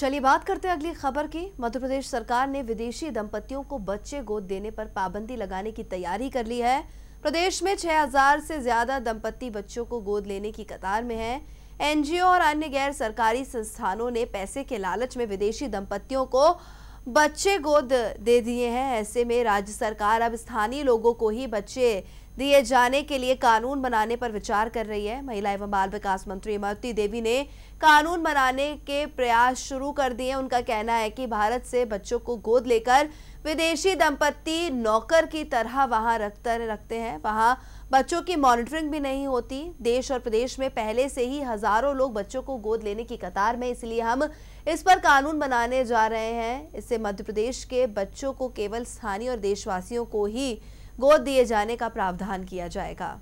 चलिए बात करते हैं अगली खबर की मध्य प्रदेश सरकार ने विदेशी दंपतियों को बच्चे गोद देने पर पाबंदी लगाने की तैयारी कर ली है प्रदेश में 6000 से ज्यादा दंपति बच्चों को गोद लेने की कतार में हैं। एनजीओ और अन्य गैर सरकारी संस्थानों ने पैसे के लालच में विदेशी दंपतियों को बच्चे गोद दे दिए हैं ऐसे में राज्य सरकार अब स्थानीय लोगों को ही बच्चे दिए जाने के लिए कानून बनाने पर विचार कर रही है महिला एवं बाल विकास मंत्री इमरती देवी ने कानून बनाने के प्रयास शुरू कर दिए उनका कहना है कि भारत से बच्चों को गोद लेकर विदेशी दंपत्ति नौकर की तरह वहां रखते रखते हैं वहां बच्चों की मॉनिटरिंग भी नहीं होती देश और प्रदेश में पहले से ही हजारों लोग बच्चों को गोद लेने की कतार में इसलिए हम इस पर कानून बनाने जा रहे हैं इससे मध्य प्रदेश के बच्चों को केवल स्थानीय और देशवासियों को ही गोद दिए जाने का प्रावधान किया जाएगा